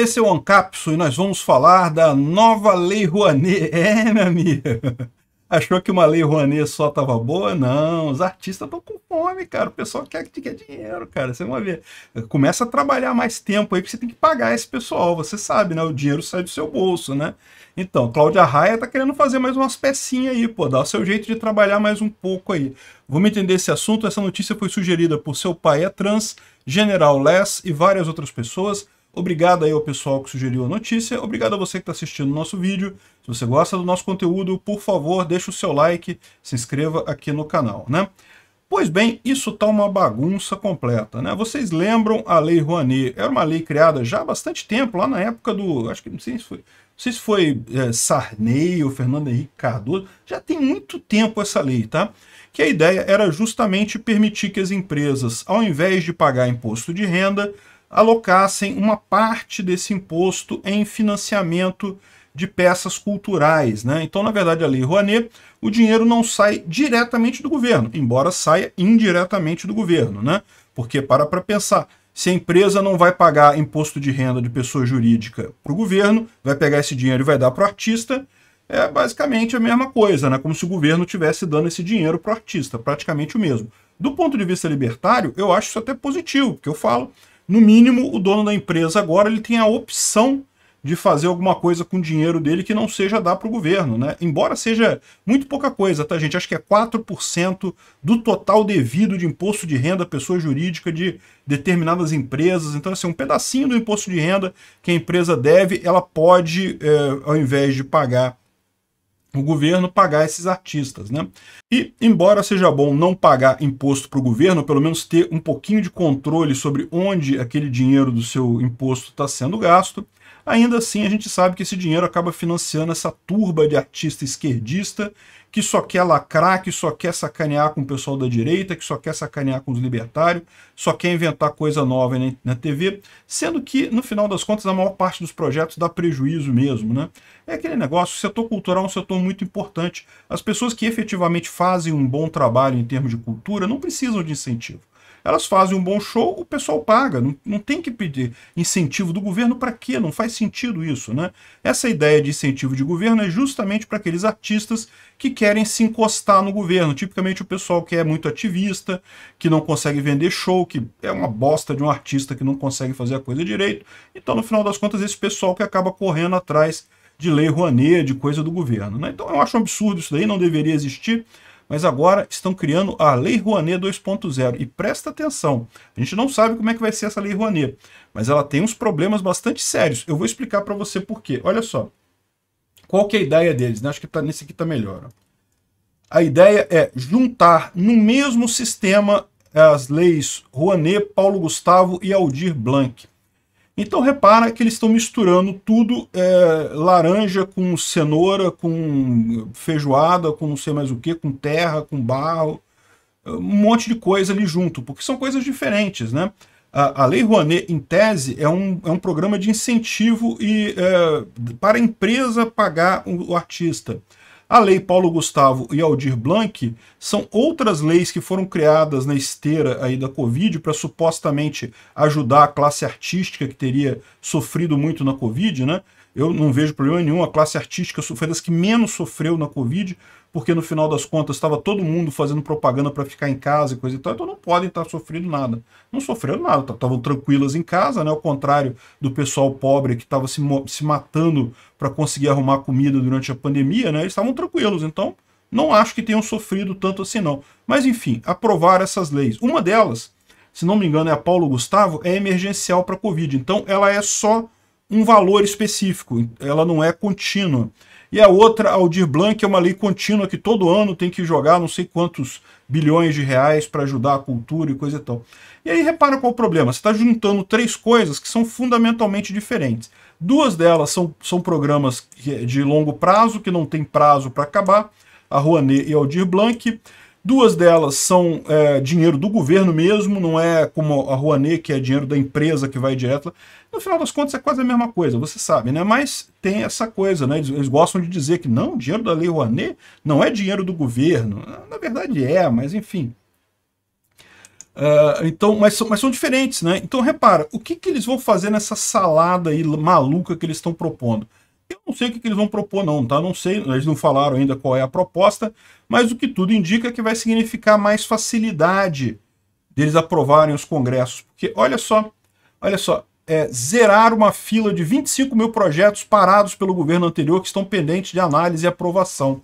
Esse é o Ancapso e nós vamos falar da nova Lei Rouanet. É, minha amiga. Achou que uma Lei Rouanet só tava boa? Não, os artistas estão com fome, cara. O pessoal quer, quer dinheiro, cara. Você vai ver. Começa a trabalhar mais tempo aí, porque você tem que pagar esse pessoal. Você sabe, né? O dinheiro sai do seu bolso, né? Então, Cláudia Raia tá querendo fazer mais umas pecinhas aí, pô. Dá o seu jeito de trabalhar mais um pouco aí. Vamos entender esse assunto. Essa notícia foi sugerida por seu pai é trans, General Less, e várias outras pessoas Obrigado aí ao pessoal que sugeriu a notícia, obrigado a você que está assistindo o nosso vídeo. Se você gosta do nosso conteúdo, por favor, deixe o seu like, se inscreva aqui no canal, né? Pois bem, isso está uma bagunça completa, né? Vocês lembram a Lei Rouanet? Era uma lei criada já há bastante tempo, lá na época do... Acho que não sei se foi... Não sei se foi é, Sarney ou Fernando Henrique Cardoso, já tem muito tempo essa lei, tá? Que a ideia era justamente permitir que as empresas, ao invés de pagar imposto de renda, alocassem uma parte desse imposto em financiamento de peças culturais. Né? Então, na verdade, a Lei Rouanet, o dinheiro não sai diretamente do governo, embora saia indiretamente do governo. Né? Porque, para para pensar, se a empresa não vai pagar imposto de renda de pessoa jurídica para o governo, vai pegar esse dinheiro e vai dar para o artista, é basicamente a mesma coisa, né? como se o governo tivesse dando esse dinheiro para o artista, praticamente o mesmo. Do ponto de vista libertário, eu acho isso até positivo, porque eu falo no mínimo, o dono da empresa agora ele tem a opção de fazer alguma coisa com o dinheiro dele que não seja dar para o governo, né? Embora seja muito pouca coisa, tá, gente? Acho que é 4% do total devido de imposto de renda à pessoa jurídica de determinadas empresas. Então, assim, um pedacinho do imposto de renda que a empresa deve, ela pode, é, ao invés de pagar o governo pagar esses artistas, né? E, embora seja bom não pagar imposto para o governo, pelo menos ter um pouquinho de controle sobre onde aquele dinheiro do seu imposto está sendo gasto, Ainda assim, a gente sabe que esse dinheiro acaba financiando essa turba de artista esquerdista que só quer lacrar, que só quer sacanear com o pessoal da direita, que só quer sacanear com os libertários, só quer inventar coisa nova na TV, sendo que, no final das contas, a maior parte dos projetos dá prejuízo mesmo. Né? É aquele negócio, o setor cultural é um setor muito importante. As pessoas que efetivamente fazem um bom trabalho em termos de cultura não precisam de incentivo. Elas fazem um bom show, o pessoal paga, não, não tem que pedir incentivo do governo para quê? Não faz sentido isso, né? Essa ideia de incentivo de governo é justamente para aqueles artistas que querem se encostar no governo, tipicamente o pessoal que é muito ativista, que não consegue vender show, que é uma bosta de um artista que não consegue fazer a coisa direito. Então, no final das contas, esse pessoal que acaba correndo atrás de lei Rouanet, de coisa do governo. Né? Então eu acho um absurdo isso daí, não deveria existir mas agora estão criando a Lei Rouanet 2.0. E presta atenção, a gente não sabe como é que vai ser essa Lei Rouanet, mas ela tem uns problemas bastante sérios. Eu vou explicar para você por quê. Olha só, qual que é a ideia deles? Né? Acho que tá, nesse aqui está melhor. Ó. A ideia é juntar no mesmo sistema as leis Rouanet, Paulo Gustavo e Aldir Blanc. Então repara que eles estão misturando tudo, é, laranja com cenoura, com feijoada, com não sei mais o que, com terra, com barro, um monte de coisa ali junto, porque são coisas diferentes, né? A, a Lei Rouanet, em tese, é um, é um programa de incentivo e, é, para a empresa pagar o, o artista. A Lei Paulo Gustavo e Aldir Blanc são outras leis que foram criadas na esteira aí da Covid para supostamente ajudar a classe artística que teria sofrido muito na Covid, né? Eu não vejo problema nenhum, a classe artística foi das que menos sofreu na Covid, porque no final das contas estava todo mundo fazendo propaganda para ficar em casa e coisa e tal, então não podem estar tá sofrendo nada. Não sofreram nada, tá, estavam tranquilas em casa, né? Ao contrário do pessoal pobre que estava se, se matando para conseguir arrumar comida durante a pandemia, né? Eles estavam tranquilos, então não acho que tenham sofrido tanto assim não. Mas enfim, aprovar essas leis. Uma delas, se não me engano é a Paulo Gustavo, é emergencial para Covid, então ela é só um valor específico, ela não é contínua. E a outra, Aldir Blanc, é uma lei contínua que todo ano tem que jogar não sei quantos bilhões de reais para ajudar a cultura e coisa e tal. E aí repara qual é o problema. Você está juntando três coisas que são fundamentalmente diferentes. Duas delas são, são programas de longo prazo, que não tem prazo para acabar, a Rouanet e Aldir Blanc, Duas delas são é, dinheiro do governo mesmo, não é como a Rouanet, que é dinheiro da empresa que vai direto. No final das contas é quase a mesma coisa, você sabe, né? Mas tem essa coisa, né? Eles, eles gostam de dizer que não, dinheiro da Lei Rouanet não é dinheiro do governo. Na verdade é, mas enfim. Uh, então, mas são, mas, são diferentes, né? Então repara, o que, que eles vão fazer nessa salada aí maluca que eles estão propondo? Eu não sei o que, que eles vão propor, não, tá? Não sei, eles não falaram ainda qual é a proposta, mas o que tudo indica é que vai significar mais facilidade deles aprovarem os congressos. Porque olha só, olha só, é, zerar uma fila de 25 mil projetos parados pelo governo anterior que estão pendentes de análise e aprovação.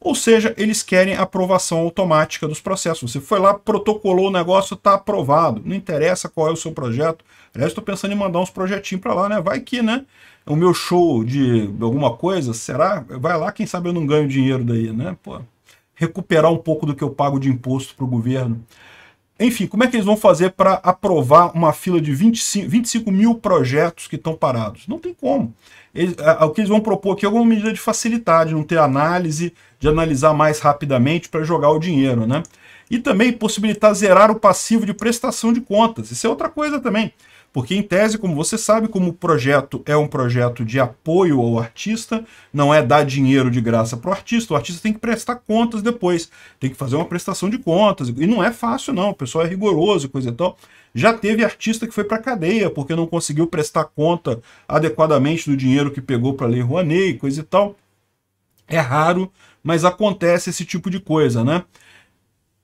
Ou seja, eles querem aprovação automática dos processos. Você foi lá, protocolou o negócio, está aprovado. Não interessa qual é o seu projeto. Aliás, estou pensando em mandar uns projetinhos para lá, né? Vai que, né? O meu show de alguma coisa, será? Vai lá, quem sabe eu não ganho dinheiro daí, né? Pô, recuperar um pouco do que eu pago de imposto para o governo. Enfim, como é que eles vão fazer para aprovar uma fila de 25, 25 mil projetos que estão parados? Não tem como. Eles, a, a, o que eles vão propor aqui é alguma medida de facilitar, de não ter análise, de analisar mais rapidamente para jogar o dinheiro, né? E também possibilitar zerar o passivo de prestação de contas. Isso é outra coisa também. Porque, em tese, como você sabe, como o projeto é um projeto de apoio ao artista, não é dar dinheiro de graça para o artista, o artista tem que prestar contas depois, tem que fazer uma prestação de contas. E não é fácil, não, o pessoal é rigoroso, coisa e tal. Já teve artista que foi para cadeia porque não conseguiu prestar conta adequadamente do dinheiro que pegou para ler Rouanet e coisa e tal. É raro, mas acontece esse tipo de coisa, né?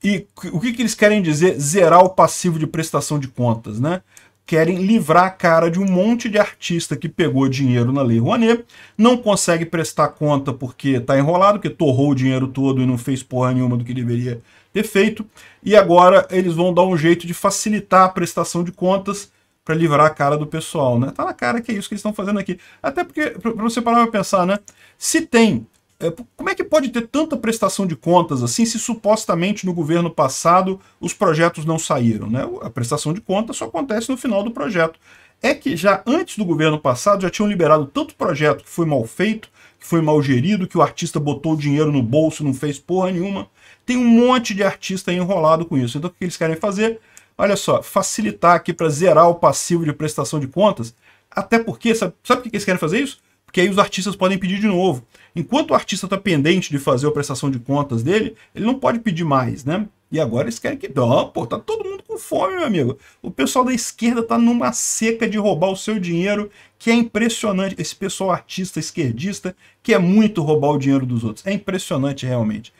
E o que, que eles querem dizer zerar o passivo de prestação de contas, né? querem livrar a cara de um monte de artista que pegou dinheiro na Lei Rouanet, não consegue prestar conta porque está enrolado, que torrou o dinheiro todo e não fez porra nenhuma do que deveria ter feito, e agora eles vão dar um jeito de facilitar a prestação de contas para livrar a cara do pessoal, né? Tá na cara que é isso que eles estão fazendo aqui. Até porque, para você parar para pensar, né? Se tem é, como é que pode ter tanta prestação de contas assim se supostamente no governo passado os projetos não saíram? Né? A prestação de contas só acontece no final do projeto. É que já antes do governo passado já tinham liberado tanto projeto que foi mal feito, que foi mal gerido, que o artista botou o dinheiro no bolso não fez porra nenhuma. Tem um monte de artista enrolado com isso. Então o que eles querem fazer? Olha só, facilitar aqui para zerar o passivo de prestação de contas. Até porque, sabe, sabe por que eles querem fazer isso? porque aí os artistas podem pedir de novo. Enquanto o artista está pendente de fazer a prestação de contas dele, ele não pode pedir mais, né? E agora eles querem que. Não, pô, tá todo mundo com fome, meu amigo. O pessoal da esquerda tá numa seca de roubar o seu dinheiro, que é impressionante. Esse pessoal artista, esquerdista, que é muito roubar o dinheiro dos outros. É impressionante, realmente.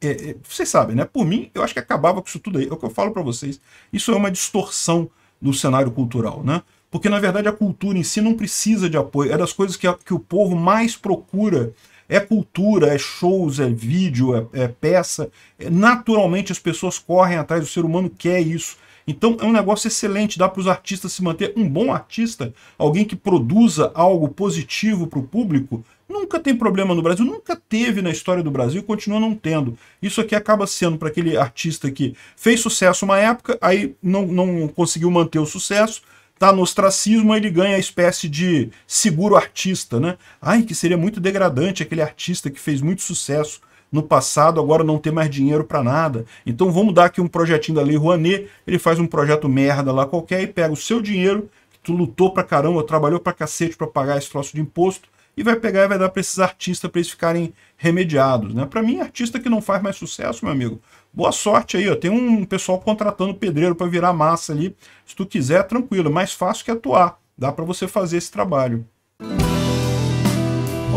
É, é, vocês sabem, né? Por mim, eu acho que acabava com isso tudo aí. É o que eu falo para vocês. Isso é uma distorção do cenário cultural, né? Porque, na verdade, a cultura em si não precisa de apoio. É das coisas que, a, que o povo mais procura. É cultura, é shows, é vídeo, é, é peça. É, naturalmente, as pessoas correm atrás, o ser humano quer isso. Então é um negócio excelente, dá para os artistas se manter. Um bom artista, alguém que produza algo positivo para o público, nunca tem problema no Brasil, nunca teve na história do Brasil e continua não tendo. Isso aqui acaba sendo para aquele artista que fez sucesso uma época, aí não, não conseguiu manter o sucesso, está no ostracismo, ele ganha a espécie de seguro artista, né? Ai, que seria muito degradante aquele artista que fez muito sucesso no passado, agora não ter mais dinheiro para nada. Então vamos dar aqui um projetinho da Lei Rouanet, ele faz um projeto merda lá qualquer e pega o seu dinheiro, que tu lutou pra caramba, trabalhou pra cacete para pagar esse troço de imposto, e vai pegar e vai dar para esses artistas para eles ficarem remediados, né? Para mim, artista que não faz mais sucesso, meu amigo, boa sorte aí, ó. Tem um pessoal contratando pedreiro para virar massa ali. Se tu quiser, tranquilo, mais fácil que atuar. Dá para você fazer esse trabalho.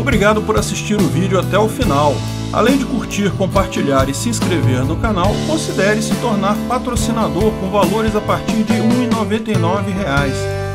Obrigado por assistir o vídeo até o final. Além de curtir, compartilhar e se inscrever no canal, considere se tornar patrocinador com valores a partir de R$ 1,99